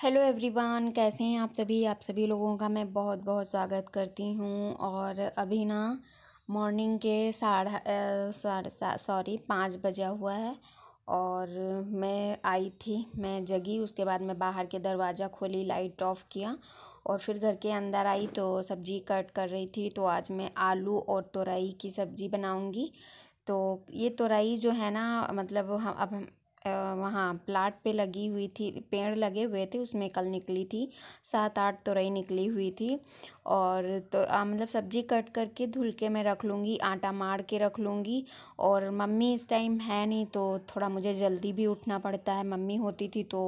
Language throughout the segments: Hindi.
हेलो एवरीवन कैसे हैं आप सभी आप सभी लोगों का मैं बहुत बहुत स्वागत करती हूँ और अभी ना मॉर्निंग के साढ़ा साढ़े सा सॉरी पाँच बजा हुआ है और मैं आई थी मैं जगी उसके बाद मैं बाहर के दरवाज़ा खोली लाइट ऑफ किया और फिर घर के अंदर आई तो सब्ज़ी कट कर रही थी तो आज मैं आलू और तुरई की सब्ज़ी बनाऊँगी तो ये तुरई जो है ना मतलब हम अब हम वहाँ प्लाट पे लगी हुई थी पेड़ लगे हुए थे उसमें कल निकली थी सात आठ तुरई निकली हुई थी और तो मतलब सब्ज़ी कट करके धुल के मैं रख लूँगी आटा मार के रख लूँगी और मम्मी इस टाइम है नहीं तो थोड़ा मुझे जल्दी भी उठना पड़ता है मम्मी होती थी तो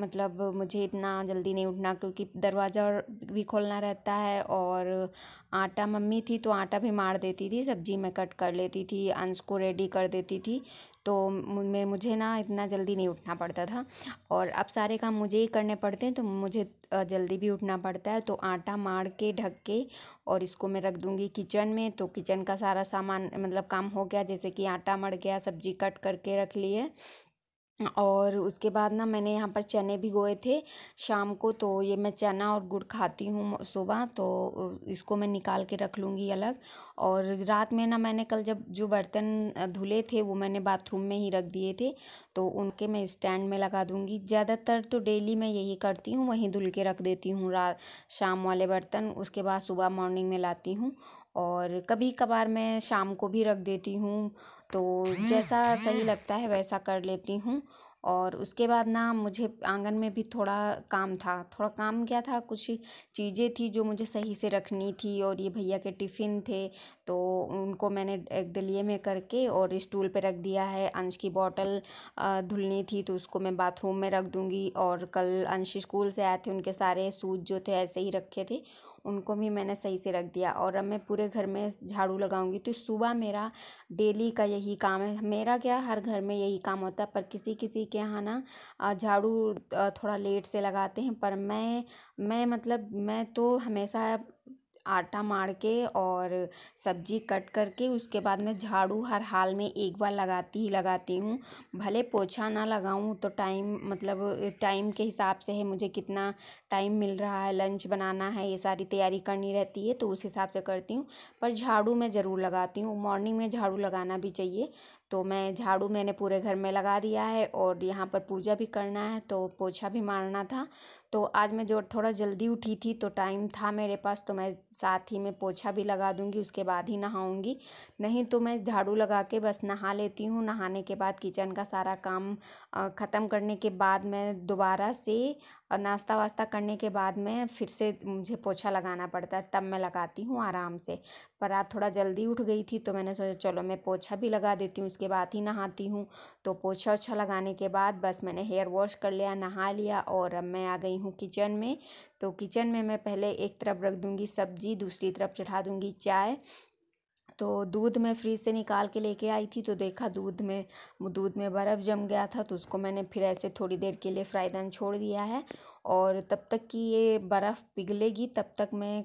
मतलब मुझे इतना जल्दी नहीं उठना क्योंकि दरवाज़ा भी खोलना रहता है और आटा मम्मी थी तो आटा भी मार देती थी सब्ज़ी मैं कट कर लेती थी अंश को रेडी कर देती थी तो मैं मुझे ना इतना जल्दी नहीं उठना पड़ता था और अब सारे काम मुझे ही करने पड़ते हैं तो मुझे जल्दी भी उठना पड़ता है तो आटा मार के ढक के और इसको मैं रख दूंगी किचन में तो किचन का सारा सामान मतलब काम हो गया जैसे कि आटा मर गया सब्जी कट करके रख लिए और उसके बाद ना मैंने यहाँ पर चने भिगोए थे शाम को तो ये मैं चना और गुड़ खाती हूँ सुबह तो इसको मैं निकाल के रख लूँगी अलग और रात में ना मैंने कल जब जो बर्तन धुले थे वो मैंने बाथरूम में ही रख दिए थे तो उनके मैं स्टैंड में लगा दूँगी ज़्यादातर तो डेली मैं यही करती हूँ वहीं धुल के रख देती हूँ रात शाम वाले बर्तन उसके बाद सुबह मॉर्निंग में लाती हूँ और कभी कभार मैं शाम को भी रख देती हूँ तो जैसा सही लगता है वैसा कर लेती हूँ और उसके बाद ना मुझे आंगन में भी थोड़ा काम था थोड़ा काम क्या था कुछ चीज़ें थी जो मुझे सही से रखनी थी और ये भैया के टिफ़िन थे तो उनको मैंने एक डलिये में करके और स्टूल पे रख दिया है अंश की बॉटल धुलनी थी तो उसको मैं बाथरूम में रख दूँगी और कल अंश स्कूल से आए थे उनके सारे सूज जो थे ऐसे ही रखे थे उनको भी मैंने सही से रख दिया और अब मैं पूरे घर में झाड़ू लगाऊंगी तो सुबह मेरा डेली का यही काम है मेरा क्या हर घर में यही काम होता है पर किसी किसी के यहाँ ना झाड़ू थोड़ा लेट से लगाते हैं पर मैं मैं मतलब मैं तो हमेशा आटा मार के और सब्जी कट करके उसके बाद मैं झाड़ू हर हाल में एक बार लगाती ही लगाती हूँ भले पोछा ना लगाऊँ तो टाइम मतलब टाइम के हिसाब से है मुझे कितना टाइम मिल रहा है लंच बनाना है ये सारी तैयारी करनी रहती है तो उस हिसाब से करती हूँ पर झाड़ू मैं ज़रूर लगाती हूँ मॉर्निंग में झाड़ू लगाना भी चाहिए तो मैं झाड़ू मैंने पूरे घर में लगा दिया है और यहाँ पर पूजा भी करना है तो पोछा भी मारना था तो आज मैं जो थोड़ा जल्दी उठी थी तो टाइम था मेरे पास तो मैं साथ ही में पोछा भी लगा दूँगी उसके बाद ही नहाऊँगी नहीं तो मैं झाड़ू लगा के बस नहा लेती हूँ नहाने के बाद किचन का सारा काम ख़त्म करने के बाद मैं दोबारा से और नाश्ता वास्ता करने के बाद में फिर से मुझे पोछा लगाना पड़ता है तब मैं लगाती हूँ आराम से पर आज थोड़ा जल्दी उठ गई थी तो मैंने सोचा चलो मैं पोछा भी लगा देती हूँ उसके बाद ही नहाती हूँ तो पोछा ओछा लगाने के बाद बस मैंने हेयर वॉश कर लिया नहा लिया और अब मैं आ गई हूँ किचन में तो किचन में मैं पहले एक तरफ रख दूँगी सब्जी दूसरी तरफ चढ़ा दूँगी चाय तो दूध मैं फ्रिज से निकाल के लेके आई थी तो देखा दूध में दूध में बर्फ़ जम गया था तो उसको मैंने फिर ऐसे थोड़ी देर के लिए फ्राईदान छोड़ दिया है और तब तक कि ये बर्फ़ पिघलेगी तब तक मैं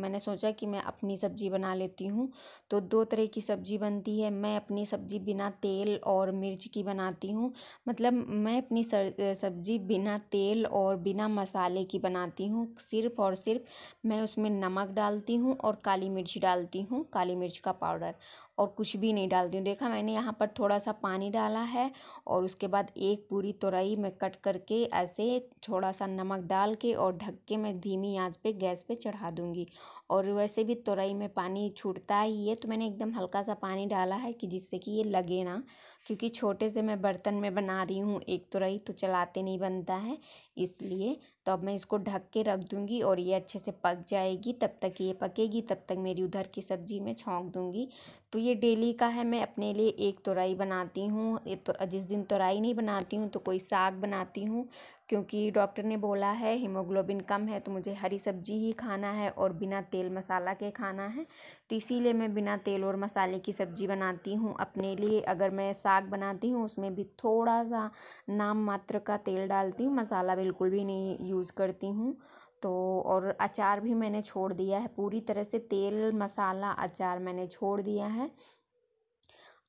मैंने सोचा कि मैं अपनी सब्ज़ी बना लेती हूँ तो दो तरह की सब्ज़ी बनती है मैं अपनी सब्ज़ी बिना तेल और मिर्च की बनाती हूँ मतलब मैं अपनी सब्ज़ी बिना तेल और बिना मसाले की बनाती हूँ सिर्फ़ और सिर्फ मैं उसमें नमक डालती हूँ और काली मिर्च डालती हूँ काली मिर्च का पाउडर और कुछ भी नहीं डालती हूँ देखा मैंने यहाँ पर थोड़ा सा पानी डाला है और उसके बाद एक पूरी तुरई में कट करके ऐसे थोड़ा सा नमक डाल के और ढक के मैं धीमी आंच पे गैस पे चढ़ा दूँगी और वैसे भी तुरई में पानी छूटता ही है तो मैंने एकदम हल्का सा पानी डाला है कि जिससे कि ये लगे ना क्योंकि छोटे से मैं बर्तन में बना रही हूँ एक तुरई तो चलाते नहीं बनता है इसलिए तो अब मैं इसको ढक के रख दूँगी और ये अच्छे से पक जाएगी तब तक ये पकेगी तब तक मेरी उधर की सब्ज़ी में छोंक दूँगी तो ये ये डेली का है मैं अपने लिए एक तुराई बनाती हूँ तो जिस दिन तुराई नहीं बनाती हूँ तो कोई साग बनाती हूँ क्योंकि डॉक्टर ने बोला है हीमोग्लोबिन कम है तो मुझे हरी सब्जी ही खाना है और बिना तेल मसाला के खाना है तो इसीलिए मैं बिना तेल और मसाले की सब्जी बनाती हूँ अपने लिए अगर मैं साग बनाती हूँ उसमें भी थोड़ा सा नाम मात्र का तेल डालती हूँ मसाला बिल्कुल भी नहीं यूज़ करती हूँ तो और अचार भी मैंने छोड़ दिया है पूरी तरह से तेल मसाला अचार मैंने छोड़ दिया है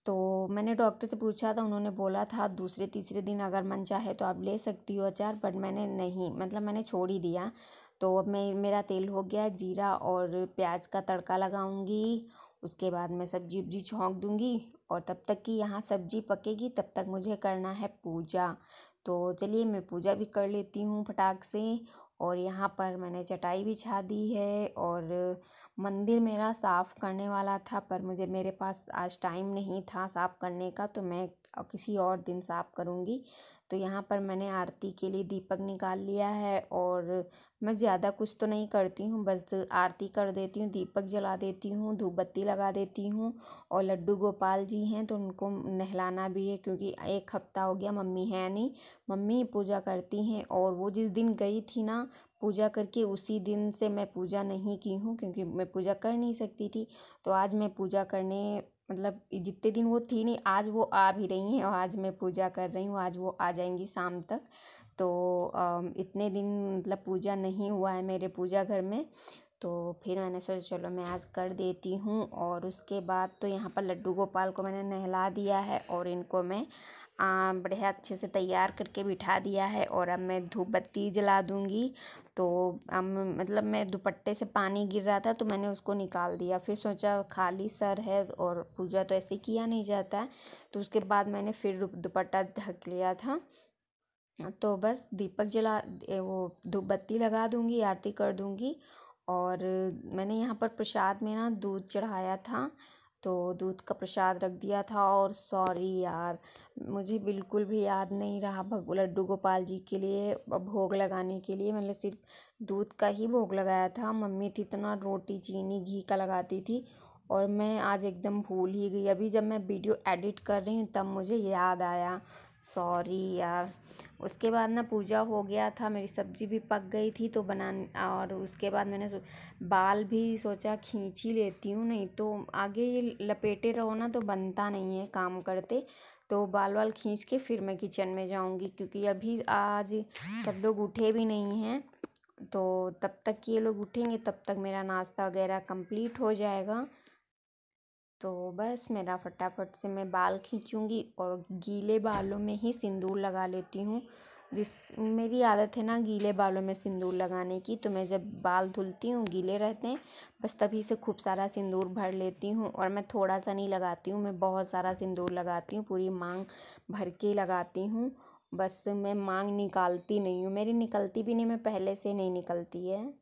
तो मैंने डॉक्टर से पूछा था उन्होंने बोला था दूसरे तीसरे दिन अगर मन चाहे तो आप ले सकती हो अचार बट मैंने नहीं मतलब मैंने छोड़ ही दिया तो अब मैं मेरा तेल हो गया जीरा और प्याज का तड़का लगाऊंगी उसके बाद मैं सब्जी उब्जी छोंक दूंगी और तब तक कि यहाँ सब्जी पकेगी तब तक मुझे करना है पूजा तो चलिए मैं पूजा भी कर लेती हूँ फटाक से और यहाँ पर मैंने चटाई बिछा दी है और मंदिर मेरा साफ़ करने वाला था पर मुझे मेरे पास आज टाइम नहीं था साफ़ करने का तो मैं और किसी और दिन साफ करूँगी तो यहाँ पर मैंने आरती के लिए दीपक निकाल लिया है और मैं ज़्यादा कुछ तो नहीं करती हूँ बस आरती कर देती हूँ दीपक जला देती हूँ धूप बत्ती लगा देती हूँ और लड्डू गोपाल जी हैं तो उनको नहलाना भी है क्योंकि एक हफ्ता हो गया मम्मी है नहीं मम्मी पूजा करती हैं और वो जिस दिन गई थी ना पूजा करके उसी दिन से मैं पूजा नहीं की हूँ क्योंकि मैं पूजा कर नहीं सकती थी तो आज मैं पूजा करने मतलब जितने दिन वो थी नहीं आज वो आ भी रही हैं और आज मैं पूजा कर रही हूँ आज वो आ जाएंगी शाम तक तो इतने दिन मतलब पूजा नहीं हुआ है मेरे पूजा घर में तो फिर मैंने सोचा चलो मैं आज कर देती हूँ और उसके बाद तो यहाँ पर लड्डू गोपाल को मैंने नहला दिया है और इनको मैं बढ़िया अच्छे से तैयार करके बिठा दिया है और अब मैं धूप बत्ती जला दूँगी तो अब मतलब मैं दुपट्टे से पानी गिर रहा था तो मैंने उसको निकाल दिया फिर सोचा खाली सर है और पूजा तो ऐसे किया नहीं जाता तो उसके बाद मैंने फिर दुपट्टा ढक लिया था तो बस दीपक जला वो धूप बत्ती लगा दूँगी आरती कर दूँगी और मैंने यहाँ पर प्रसाद में ना दूध चढ़ाया था तो दूध का प्रसाद रख दिया था और सॉरी यार मुझे बिल्कुल भी याद नहीं रहा भग लड्डू गोपाल जी के लिए भोग लगाने के लिए मैंने सिर्फ दूध का ही भोग लगाया था मम्मी थी इतना रोटी चीनी घी का लगाती थी और मैं आज एकदम भूल ही गई अभी जब मैं वीडियो एडिट कर रही हूँ तब मुझे याद आया सॉरी यार उसके बाद ना पूजा हो गया था मेरी सब्ज़ी भी पक गई थी तो बना और उसके बाद मैंने बाल भी सोचा खींच ही लेती हूँ नहीं तो आगे ये लपेटे रहो ना तो बनता नहीं है काम करते तो बाल वाल खींच के फिर मैं किचन में जाऊँगी क्योंकि अभी आज सब लोग उठे भी नहीं हैं तो तब तक ये लोग उठेंगे तब तक मेरा नाश्ता वगैरह कंप्लीट हो जाएगा तो बस मेरा फटाफट से मैं बाल खींचूँगी और गीले बालों में ही सिंदूर लगा लेती हूँ जिस मेरी आदत है ना गीले बालों में सिंदूर लगाने की तो मैं जब बाल धुलती हूँ गीले रहते हैं बस तभी से खूब सारा सिंदूर भर लेती हूँ और मैं थोड़ा सा नहीं लगाती हूँ मैं बहुत सारा सिंदूर लगाती हूँ पूरी मांग भर के लगाती हूँ बस मैं मांग निकालती नहीं हूँ मेरी निकलती भी नहीं मैं पहले से नहीं निकलती है